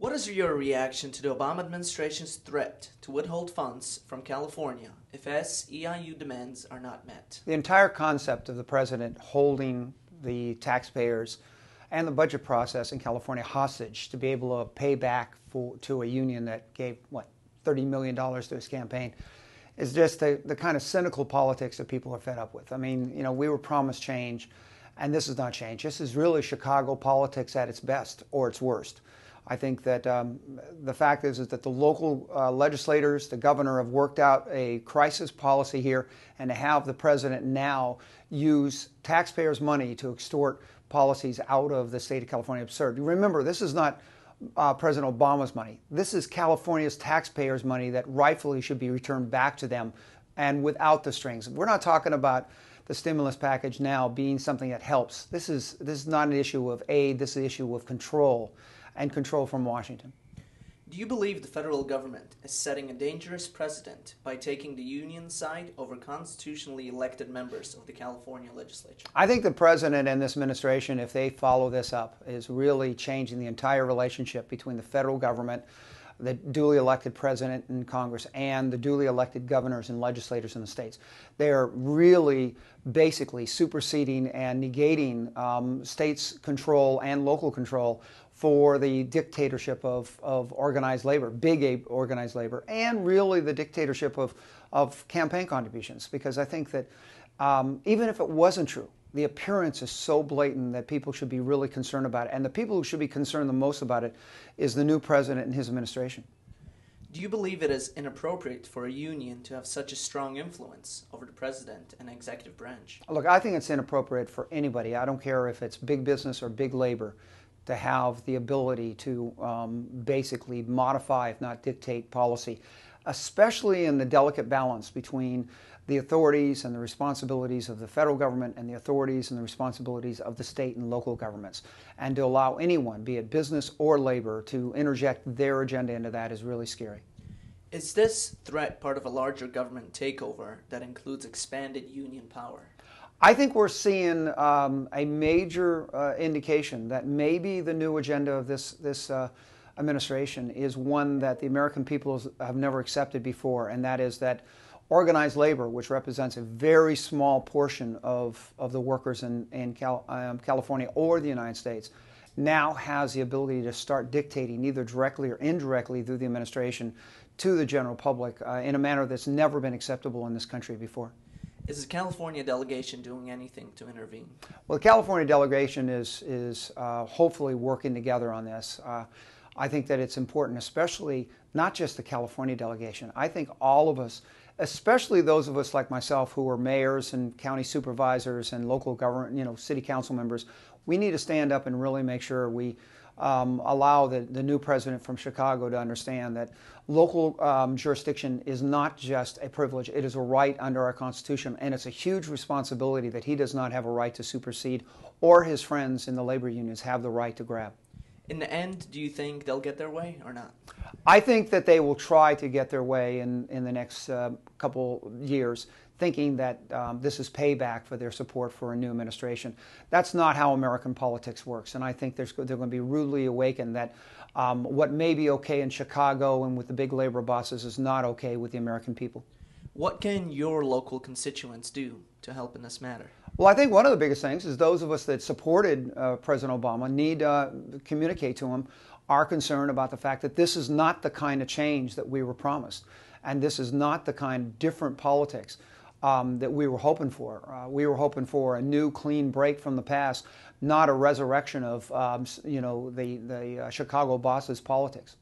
What is your reaction to the Obama administration's threat to withhold funds from California if SEIU demands are not met? The entire concept of the president holding the taxpayers and the budget process in California hostage to be able to pay back for, to a union that gave, what, $30 million to his campaign is just the, the kind of cynical politics that people are fed up with. I mean, you know, we were promised change, and this is not change. This is really Chicago politics at its best or its worst. I think that um, the fact is, is that the local uh, legislators, the governor, have worked out a crisis policy here, and to have the president now use taxpayers' money to extort policies out of the state of California absurd. Remember, this is not uh, President Obama's money. This is California's taxpayers' money that rightfully should be returned back to them, and without the strings. We're not talking about the stimulus package now being something that helps. This is this is not an issue of aid. This is an issue of control and control from Washington. Do you believe the federal government is setting a dangerous precedent by taking the union side over constitutionally elected members of the California legislature? I think the president and this administration, if they follow this up, is really changing the entire relationship between the federal government the duly elected president and Congress and the duly elected governors and legislators in the states. They are really basically superseding and negating um, states' control and local control for the dictatorship of, of organized labor, big organized labor, and really the dictatorship of, of campaign contributions. Because I think that um, even if it wasn't true, the appearance is so blatant that people should be really concerned about it. And the people who should be concerned the most about it is the new president and his administration. Do you believe it is inappropriate for a union to have such a strong influence over the president and executive branch? Look, I think it's inappropriate for anybody. I don't care if it's big business or big labor to have the ability to um, basically modify, if not dictate, policy, especially in the delicate balance between the authorities and the responsibilities of the federal government and the authorities and the responsibilities of the state and local governments. And to allow anyone, be it business or labor, to interject their agenda into that is really scary. Is this threat part of a larger government takeover that includes expanded union power? I think we're seeing um, a major uh, indication that maybe the new agenda of this this uh, administration is one that the American people have never accepted before, and that is that organized labor, which represents a very small portion of, of the workers in, in Cal, um, California or the United States, now has the ability to start dictating, either directly or indirectly through the administration, to the general public uh, in a manner that's never been acceptable in this country before. Is the California delegation doing anything to intervene? Well, the California delegation is, is uh, hopefully working together on this. Uh, I think that it's important, especially not just the California delegation. I think all of us, especially those of us like myself who are mayors and county supervisors and local government, you know, city council members, we need to stand up and really make sure we um, allow the, the new president from Chicago to understand that local um, jurisdiction is not just a privilege, it is a right under our Constitution, and it's a huge responsibility that he does not have a right to supersede or his friends in the labor unions have the right to grab in the end, do you think they'll get their way or not? I think that they will try to get their way in, in the next uh, couple years, thinking that um, this is payback for their support for a new administration. That's not how American politics works, and I think they're going to be rudely awakened that um, what may be okay in Chicago and with the big labor bosses is not okay with the American people. What can your local constituents do to help in this matter? Well, I think one of the biggest things is those of us that supported uh, President Obama need to uh, communicate to him our concern about the fact that this is not the kind of change that we were promised, and this is not the kind of different politics um, that we were hoping for. Uh, we were hoping for a new, clean break from the past, not a resurrection of um, you know the the uh, Chicago bosses' politics.